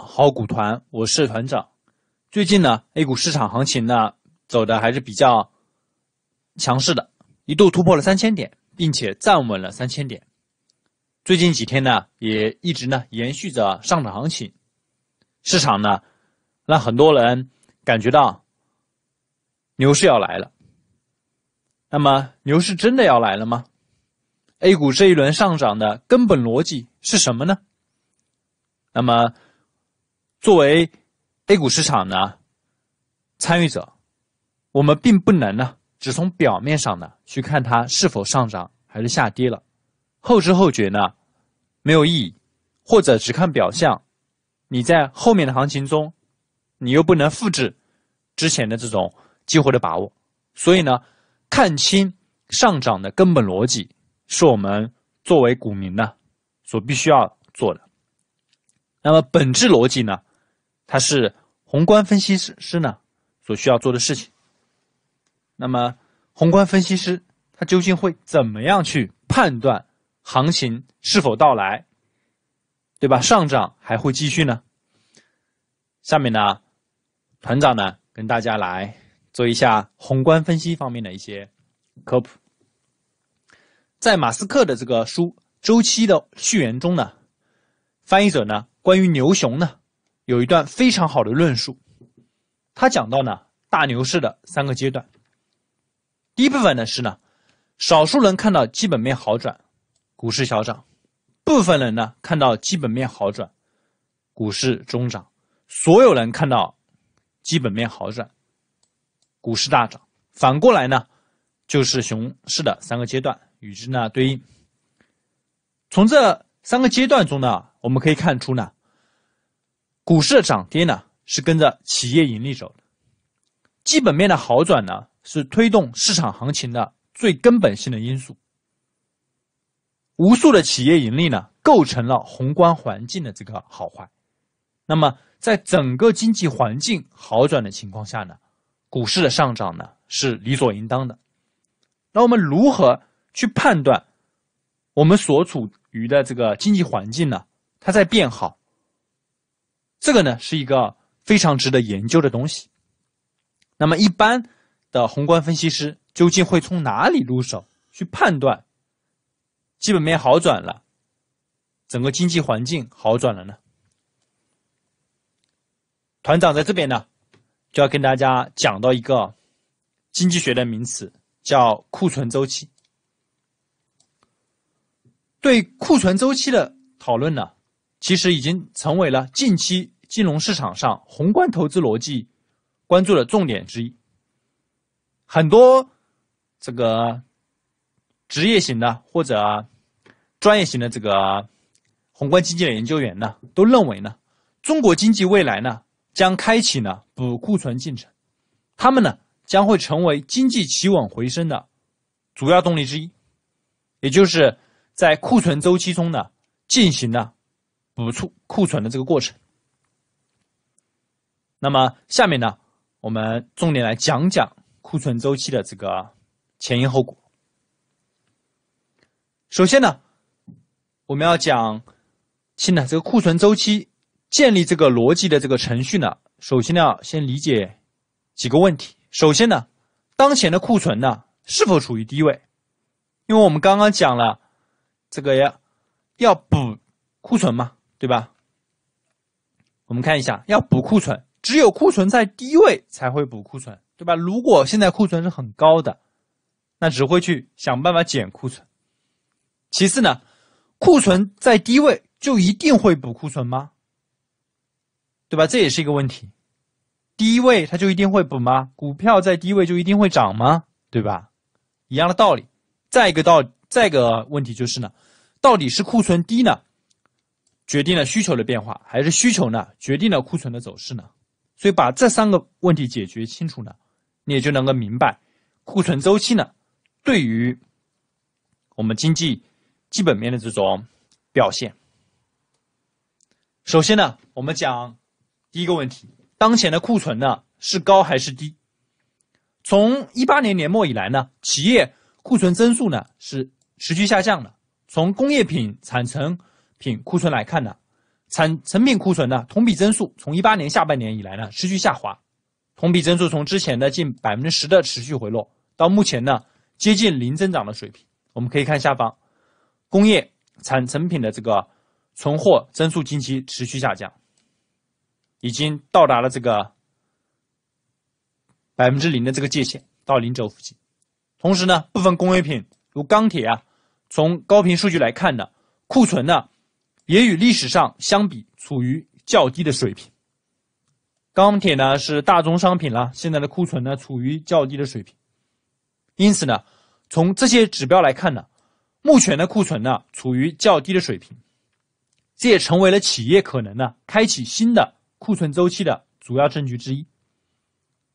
好股团，我是团长。最近呢，A 股市场行情呢走的还是比较强势的，一度突破了三千点，并且站稳了三千点。最近几天呢，也一直呢延续着上涨行情，市场呢让很多人感觉到牛市要来了。那么，牛市真的要来了吗？A 股这一轮上涨的根本逻辑是什么呢？那么。作为 A 股市场呢参与者，我们并不能呢只从表面上呢去看它是否上涨还是下跌了，后知后觉呢没有意义，或者只看表象，你在后面的行情中，你又不能复制之前的这种机会的把握，所以呢，看清上涨的根本逻辑是我们作为股民呢所必须要做的。那么本质逻辑呢？他是宏观分析师呢所需要做的事情。那么，宏观分析师他究竟会怎么样去判断行情是否到来，对吧？上涨还会继续呢？下面呢，团长呢跟大家来做一下宏观分析方面的一些科普。在马斯克的这个书《周期》的序言中呢，翻译者呢关于牛熊呢。有一段非常好的论述，他讲到呢，大牛市的三个阶段。第一部分呢是呢，少数人看到基本面好转，股市小涨；部分人呢看到基本面好转，股市中涨；所有人看到基本面好转，股市大涨。反过来呢，就是熊市的三个阶段，与之呢对应。从这三个阶段中呢，我们可以看出呢。股市的涨跌呢，是跟着企业盈利走的。基本面的好转呢，是推动市场行情的最根本性的因素。无数的企业盈利呢，构成了宏观环境的这个好坏。那么，在整个经济环境好转的情况下呢，股市的上涨呢，是理所应当的。那我们如何去判断我们所处于的这个经济环境呢？它在变好。这个呢是一个非常值得研究的东西。那么一般的宏观分析师究竟会从哪里入手去判断基本面好转了，整个经济环境好转了呢？团长在这边呢，就要跟大家讲到一个经济学的名词，叫库存周期。对库存周期的讨论呢，其实已经成为了近期。金融市场上宏观投资逻辑关注的重点之一，很多这个职业型的或者专业型的这个宏观经济的研究员呢，都认为呢，中国经济未来呢将开启呢补库存进程，他们呢将会成为经济企稳回升的主要动力之一，也就是在库存周期中呢进行呢补出库存的这个过程。那么下面呢，我们重点来讲讲库存周期的这个前因后果。首先呢，我们要讲，亲呢，这个库存周期建立这个逻辑的这个程序呢，首先要先理解几个问题。首先呢，当前的库存呢是否处于低位？因为我们刚刚讲了，这个要要补库存嘛，对吧？我们看一下，要补库存。只有库存在低位才会补库存，对吧？如果现在库存是很高的，那只会去想办法减库存。其次呢，库存在低位就一定会补库存吗？对吧？这也是一个问题。低位它就一定会补吗？股票在低位就一定会涨吗？对吧？一样的道理。再一个道，再一个问题就是呢，到底是库存低呢决定了需求的变化，还是需求呢决定了库存的走势呢？所以把这三个问题解决清楚呢，你也就能够明白库存周期呢对于我们经济基本面的这种表现。首先呢，我们讲第一个问题，当前的库存呢是高还是低？从一八年年末以来呢，企业库存增速呢是持续下降的。从工业品产成品库存来看呢。产成品库存呢，同比增速从一八年下半年以来呢持续下滑，同比增速从之前的近百分之十的持续回落，到目前呢接近零增长的水平。我们可以看下方工业产成品的这个存货增速近期持续下降，已经到达了这个百分之零的这个界限，到零轴附近。同时呢，部分工业品如钢铁啊，从高频数据来看呢，库存呢。也与历史上相比处于较低的水平。钢铁呢是大宗商品了，现在的库存呢处于较低的水平。因此呢，从这些指标来看呢，目前的库存呢处于较低的水平，这也成为了企业可能呢开启新的库存周期的主要证据之一。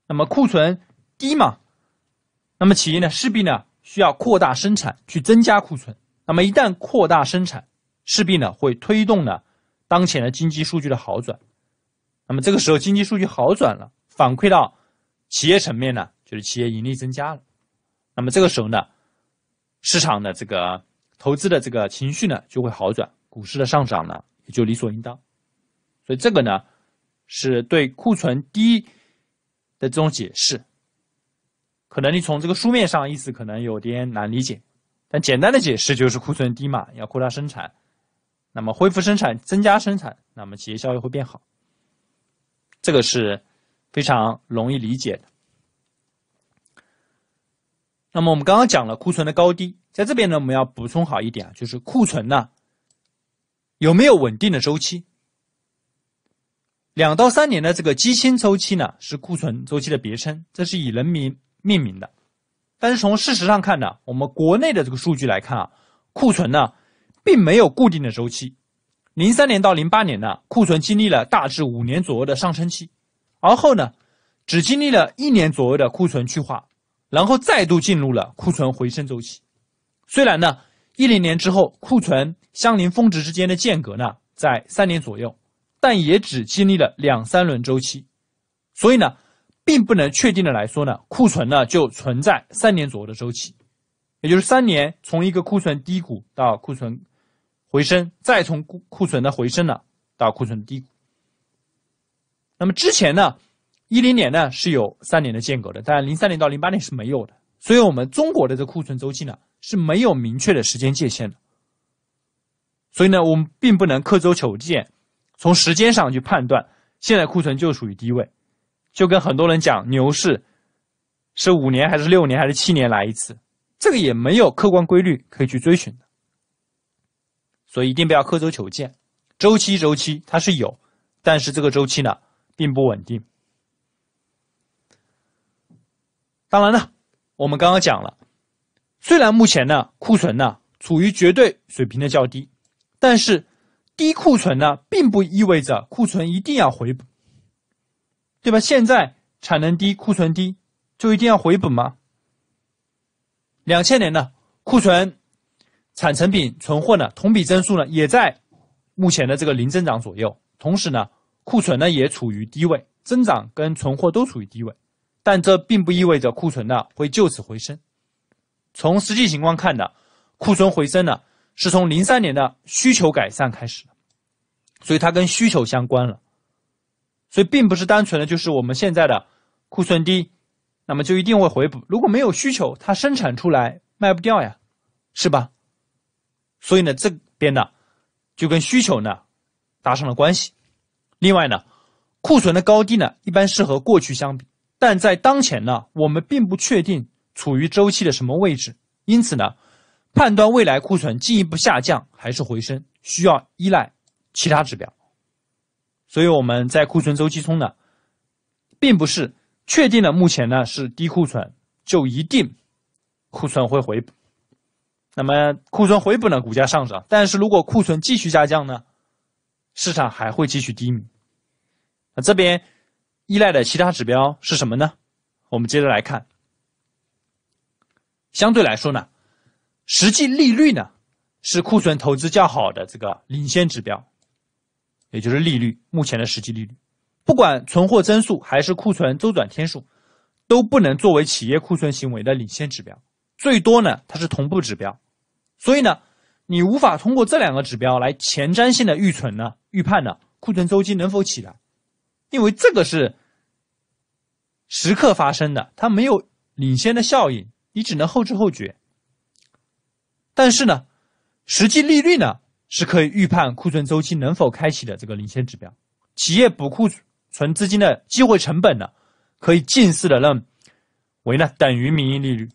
那么库存低嘛，那么企业呢势必呢需要扩大生产去增加库存。那么一旦扩大生产，势必呢会推动呢当前的经济数据的好转，那么这个时候经济数据好转了，反馈到企业层面呢，就是企业盈利增加了，那么这个时候呢，市场的这个投资的这个情绪呢就会好转，股市的上涨呢也就理所应当，所以这个呢是对库存低的这种解释，可能你从这个书面上意思可能有点难理解，但简单的解释就是库存低嘛，要扩大生产。那么恢复生产，增加生产，那么企业效益会变好，这个是非常容易理解的。那么我们刚刚讲了库存的高低，在这边呢，我们要补充好一点啊，就是库存呢有没有稳定的周期？两到三年的这个基薪周期呢，是库存周期的别称，这是以人民命名的。但是从事实上看呢，我们国内的这个数据来看啊，库存呢。并没有固定的周期。零三年到零八年呢，库存经历了大致五年左右的上升期，而后呢，只经历了一年左右的库存去化，然后再度进入了库存回升周期。虽然呢，一零年之后库存相邻峰值之间的间隔呢在三年左右，但也只经历了两三轮周期，所以呢，并不能确定的来说呢，库存呢就存在三年左右的周期，也就是三年从一个库存低谷到库存。回升，再从库库存的回升呢，到库存的低谷。那么之前呢，一零年呢是有三年的间隔的，但零三年到零八年是没有的。所以，我们中国的这库存周期呢是没有明确的时间界限的。所以呢，我们并不能刻舟求剑，从时间上去判断现在库存就属于低位。就跟很多人讲牛市是五年还是六年还是七年来一次，这个也没有客观规律可以去追寻的。所以一定不要刻舟求剑，周期周期它是有，但是这个周期呢并不稳定。当然了，我们刚刚讲了，虽然目前呢库存呢处于绝对水平的较低，但是低库存呢并不意味着库存一定要回补，对吧？现在产能低、库存低，就一定要回补吗？两千年呢库存。产成品存货呢，同比增速呢也在目前的这个零增长左右。同时呢，库存呢也处于低位，增长跟存货都处于低位。但这并不意味着库存呢会就此回升。从实际情况看呢，库存回升呢是从零三年的需求改善开始的，所以它跟需求相关了。所以并不是单纯的就是我们现在的库存低，那么就一定会回补。如果没有需求，它生产出来卖不掉呀，是吧？所以呢，这边呢，就跟需求呢，达成了关系。另外呢，库存的高低呢，一般是和过去相比，但在当前呢，我们并不确定处于周期的什么位置。因此呢，判断未来库存进一步下降还是回升，需要依赖其他指标。所以我们在库存周期中呢，并不是确定了目前呢是低库存，就一定库存会回补。那么库存回补呢，股价上涨；但是如果库存继续下降呢，市场还会继续低迷。那这边依赖的其他指标是什么呢？我们接着来看。相对来说呢，实际利率呢是库存投资较好的这个领先指标，也就是利率。目前的实际利率，不管存货增速还是库存周转天数，都不能作为企业库存行为的领先指标，最多呢它是同步指标。所以呢，你无法通过这两个指标来前瞻性的预存呢、预判呢库存周期能否起来，因为这个是时刻发生的，它没有领先的效应，你只能后知后觉。但是呢，实际利率呢是可以预判库存周期能否开启的这个领先指标，企业补库存资金的机会成本呢，可以近似的认为呢等于名义利率，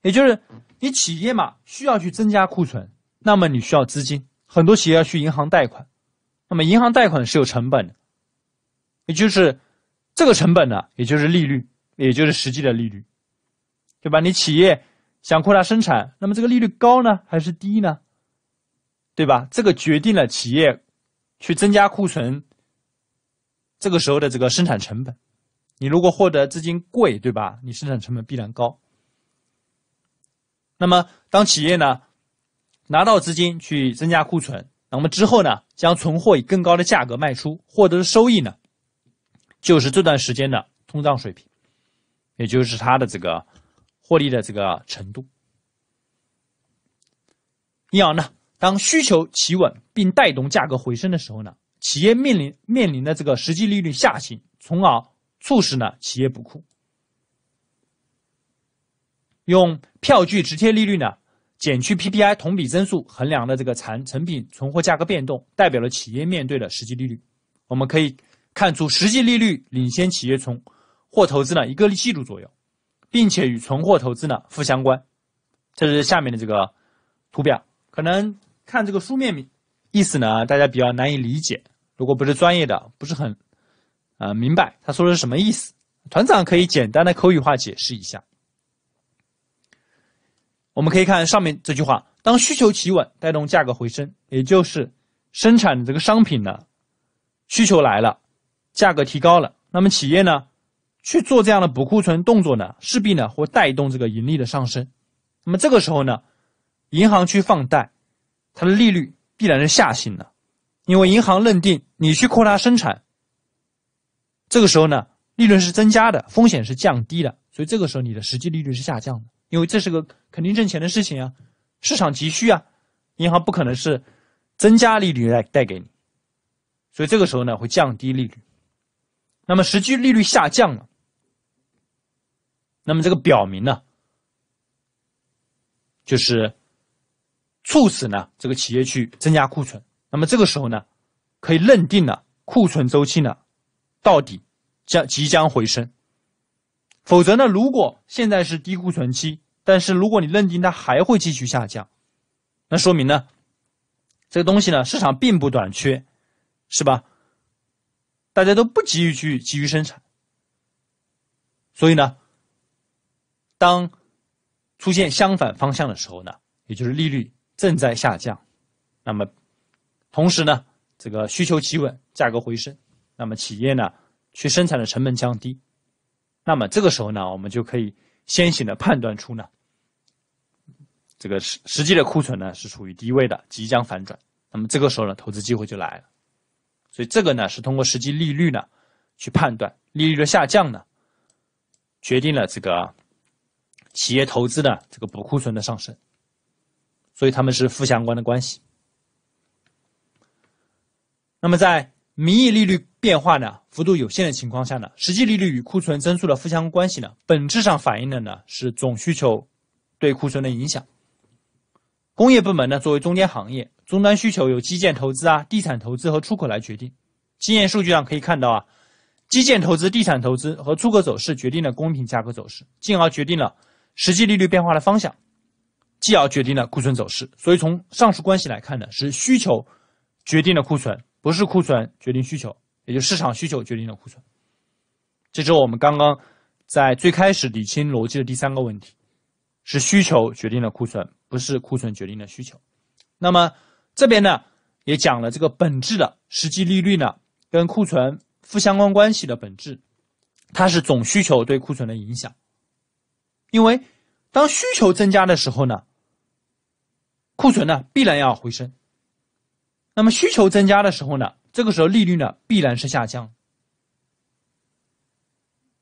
也就是。你企业嘛，需要去增加库存，那么你需要资金，很多企业要去银行贷款，那么银行贷款是有成本的，也就是这个成本呢，也就是利率，也就是实际的利率，对吧？你企业想扩大生产，那么这个利率高呢还是低呢？对吧？这个决定了企业去增加库存这个时候的这个生产成本，你如果获得资金贵，对吧？你生产成本必然高。那么，当企业呢拿到资金去增加库存，那么之后呢，将存货以更高的价格卖出，获得的收益呢，就是这段时间的通胀水平，也就是它的这个获利的这个程度。因而呢，当需求企稳并带动价格回升的时候呢，企业面临面临的这个实际利率下行，从而促使呢企业补库。用票据贴接利率呢减去 PPI 同比增速衡量的这个产成品存货价格变动，代表了企业面对的实际利率。我们可以看出，实际利率领先企业存货投资呢一个季度左右，并且与存货投资呢负相关。这是下面的这个图表，可能看这个书面意意思呢，大家比较难以理解。如果不是专业的，不是很呃明白他说的是什么意思。团长可以简单的口语化解释一下。我们可以看上面这句话：当需求企稳，带动价格回升，也就是生产的这个商品呢，需求来了，价格提高了。那么企业呢，去做这样的补库存动作呢，势必呢会带动这个盈利的上升。那么这个时候呢，银行去放贷，它的利率必然是下行的，因为银行认定你去扩大生产，这个时候呢，利润是增加的，风险是降低的，所以这个时候你的实际利率是下降的。因为这是个肯定挣钱的事情啊，市场急需啊，银行不可能是增加利率来贷给你，所以这个时候呢会降低利率，那么实际利率下降了，那么这个表明呢，就是促使呢这个企业去增加库存，那么这个时候呢，可以认定了库存周期呢，到底将即将回升。否则呢？如果现在是低库存期，但是如果你认定它还会继续下降，那说明呢，这个东西呢市场并不短缺，是吧？大家都不急于去急于生产。所以呢，当出现相反方向的时候呢，也就是利率正在下降，那么同时呢，这个需求企稳，价格回升，那么企业呢去生产的成本降低。那么这个时候呢，我们就可以先行的判断出呢，这个实实际的库存呢是处于低位的，即将反转。那么这个时候呢，投资机会就来了。所以这个呢是通过实际利率呢去判断，利率的下降呢决定了这个企业投资的这个补库存的上升，所以他们是负相关的关系。那么在名义利率。变化呢，幅度有限的情况下呢，实际利率与库存增速的负相关系呢，本质上反映的呢是总需求对库存的影响。工业部门呢，作为中间行业，终端需求由基建投资啊、地产投资和出口来决定。经验数据上可以看到啊，基建投资、地产投资和出口走势决定了公平价格走势，进而决定了实际利率变化的方向，继而决定了库存走势。所以从上述关系来看呢，是需求决定了库存，不是库存决定需求。也就市场需求决定了库存，这是我们刚刚在最开始理清逻辑的第三个问题，是需求决定了库存，不是库存决定了需求。那么这边呢也讲了这个本质的，实际利率呢跟库存负相关关系的本质，它是总需求对库存的影响，因为当需求增加的时候呢，库存呢必然要回升。那么需求增加的时候呢？这个时候利率呢必然是下降，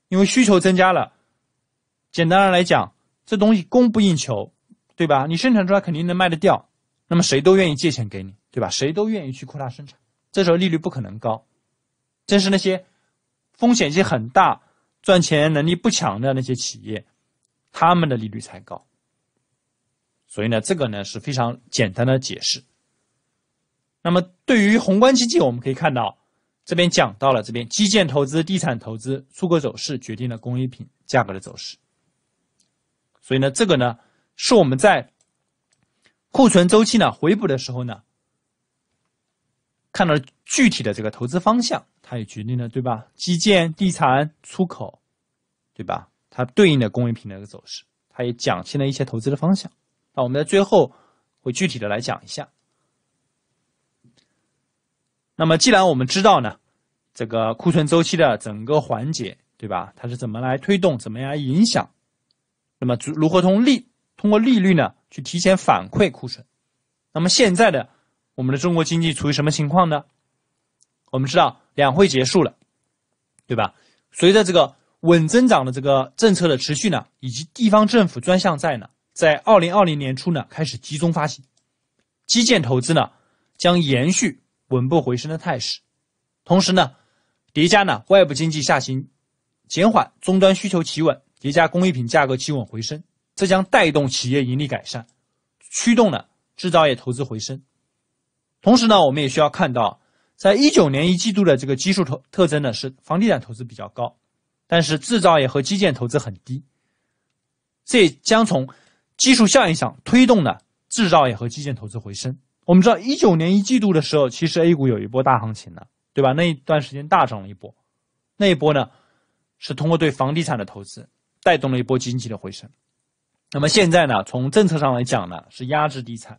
因为需求增加了。简单上来讲，这东西供不应求，对吧？你生产出来肯定能卖得掉，那么谁都愿意借钱给你，对吧？谁都愿意去扩大生产。这时候利率不可能高，正是那些风险性很大、赚钱能力不强的那些企业，他们的利率才高。所以呢，这个呢是非常简单的解释。那么，对于宏观经济，我们可以看到，这边讲到了这边基建投资、地产投资、出口走势决定了工业品价格的走势。所以呢，这个呢是我们在库存周期呢回补的时候呢，看到具体的这个投资方向，它也决定了对吧？基建、地产、出口，对吧？它对应的工业品的一个走势，它也讲清了一些投资的方向。那我们在最后会具体的来讲一下。那么，既然我们知道呢，这个库存周期的整个环节，对吧？它是怎么来推动，怎么样影响？那么，如如何通利通过利率呢，去提前反馈库存？那么，现在的我们的中国经济处于什么情况呢？我们知道两会结束了，对吧？随着这个稳增长的这个政策的持续呢，以及地方政府专项债呢，在二零二零年初呢开始集中发行，基建投资呢将延续。稳步回升的态势，同时呢，叠加呢外部经济下行减缓，终端需求企稳，叠加工艺品价格企稳回升，这将带动企业盈利改善，驱动了制造业投资回升。同时呢，我们也需要看到，在一九年一季度的这个基数投特征呢是房地产投资比较高，但是制造业和基建投资很低，这将从基数效应上推动了制造业和基建投资回升。我们知道，一九年一季度的时候，其实 A 股有一波大行情的，对吧？那一段时间大涨了一波，那一波呢，是通过对房地产的投资带动了一波经济的回升。那么现在呢，从政策上来讲呢，是压制地产，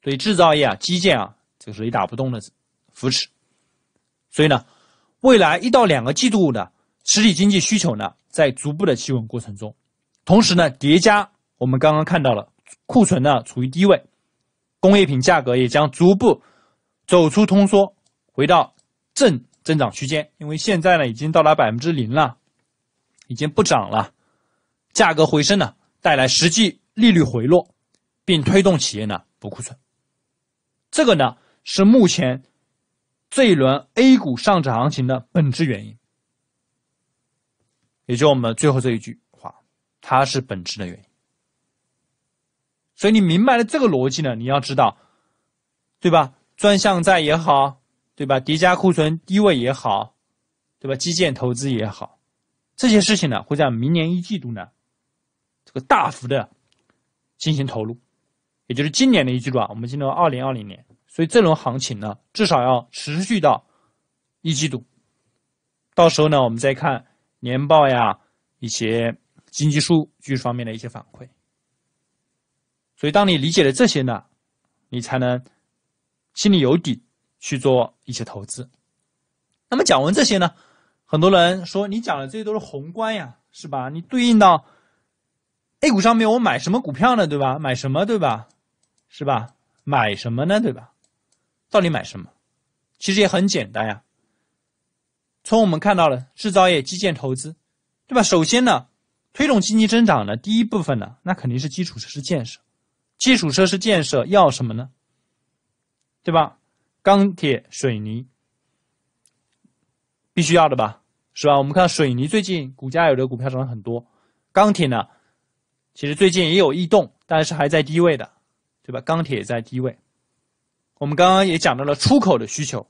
对制造业啊、基建啊，这是雷打不动的扶持。所以呢，未来一到两个季度呢，实体经济需求呢，在逐步的企稳过程中，同时呢，叠加我们刚刚看到了库存呢处于低位。工业品价格也将逐步走出通缩，回到正增长区间。因为现在呢，已经到达百分之零了，已经不涨了，价格回升呢，带来实际利率回落，并推动企业呢补库存。这个呢，是目前这一轮 A 股上涨行情的本质原因，也就我们最后这一句话，它是本质的原因。所以你明白了这个逻辑呢？你要知道，对吧？专项债也好，对吧？叠加库存低位也好，对吧？基建投资也好，这些事情呢，会在明年一季度呢，这个大幅的进行投入，也就是今年的一季度啊。我们进入二零二零年，所以这轮行情呢，至少要持续到一季度。到时候呢，我们再看年报呀，一些经济数据方面的一些反馈。所以，当你理解了这些呢，你才能心里有底去做一些投资。那么讲完这些呢，很多人说你讲的这些都是宏观呀，是吧？你对应到 A 股上面，我买什么股票呢？对吧？买什么？对吧？是吧？买什么呢？对吧？到底买什么？其实也很简单呀。从我们看到的制造业基建投资，对吧？首先呢，推动经济增长的第一部分呢，那肯定是基础设施建设。基础设施建设要什么呢？对吧？钢铁、水泥必须要的吧，是吧？我们看水泥最近股价有的股票涨了很多，钢铁呢，其实最近也有异动，但是还在低位的，对吧？钢铁也在低位。我们刚刚也讲到了出口的需求，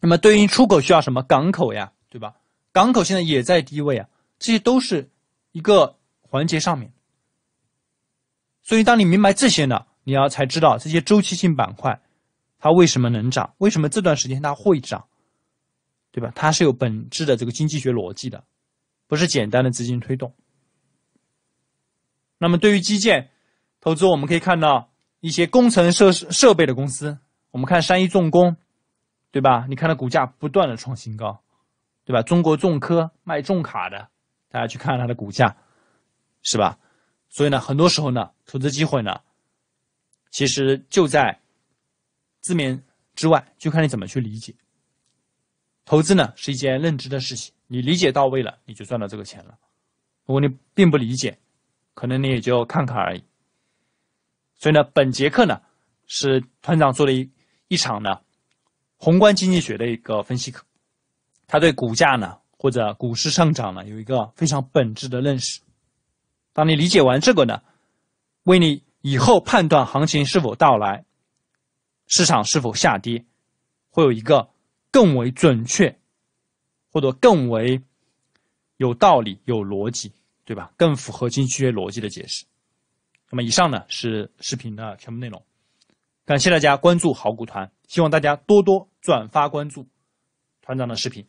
那么对应出口需要什么？港口呀，对吧？港口现在也在低位啊，这些都是一个环节上面。所以，当你明白这些呢，你要才知道这些周期性板块，它为什么能涨？为什么这段时间它会涨？对吧？它是有本质的这个经济学逻辑的，不是简单的资金推动。那么，对于基建投资，我们可以看到一些工程设设备的公司，我们看三一重工，对吧？你看它股价不断的创新高，对吧？中国重科卖重卡的，大家去看它的股价，是吧？所以呢，很多时候呢，投资机会呢，其实就在字面之外，就看你怎么去理解。投资呢，是一件认知的事情，你理解到位了，你就赚到这个钱了；如果你并不理解，可能你也就看看而已。所以呢，本节课呢，是团长做了一一场呢，宏观经济学的一个分析课，他对股价呢，或者股市上涨呢，有一个非常本质的认识。当你理解完这个呢，为你以后判断行情是否到来，市场是否下跌，会有一个更为准确，或者更为有道理、有逻辑，对吧？更符合经济学逻辑的解释。那么以上呢是视频的全部内容，感谢大家关注好股团，希望大家多多转发、关注团长的视频。